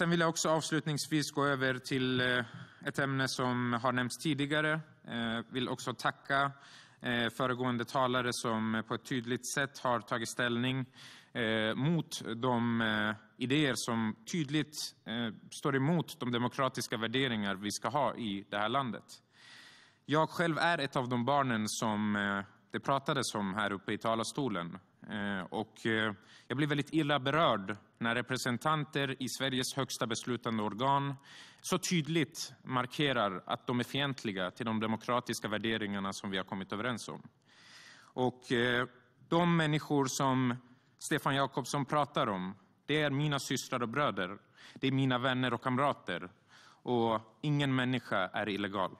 Jag vill avslutningsvis gå över till eh, ett ämne som har nämnts tidigare. Jag eh, vill också tacka eh, föregående talare som på ett tydligt sätt har tagit ställning mot de idéer som tydligt står emot de demokratiska värderingar vi ska ha i det här landet. Jag själv är ett av de barn som det pratades om här uppe i talarstolen. Eh, eh, jag blir väldigt illa berörd när representanter i Sveriges högsta beslutande organ så tydligt markerar att de är fientliga till de demokratiska värderingar som vi har kommit överens om. Eh, de människor som Stefan Jakobsson pratar om är mina systrar och bröder. Det är mina vänner och kamrater. Ingen människa är illegal.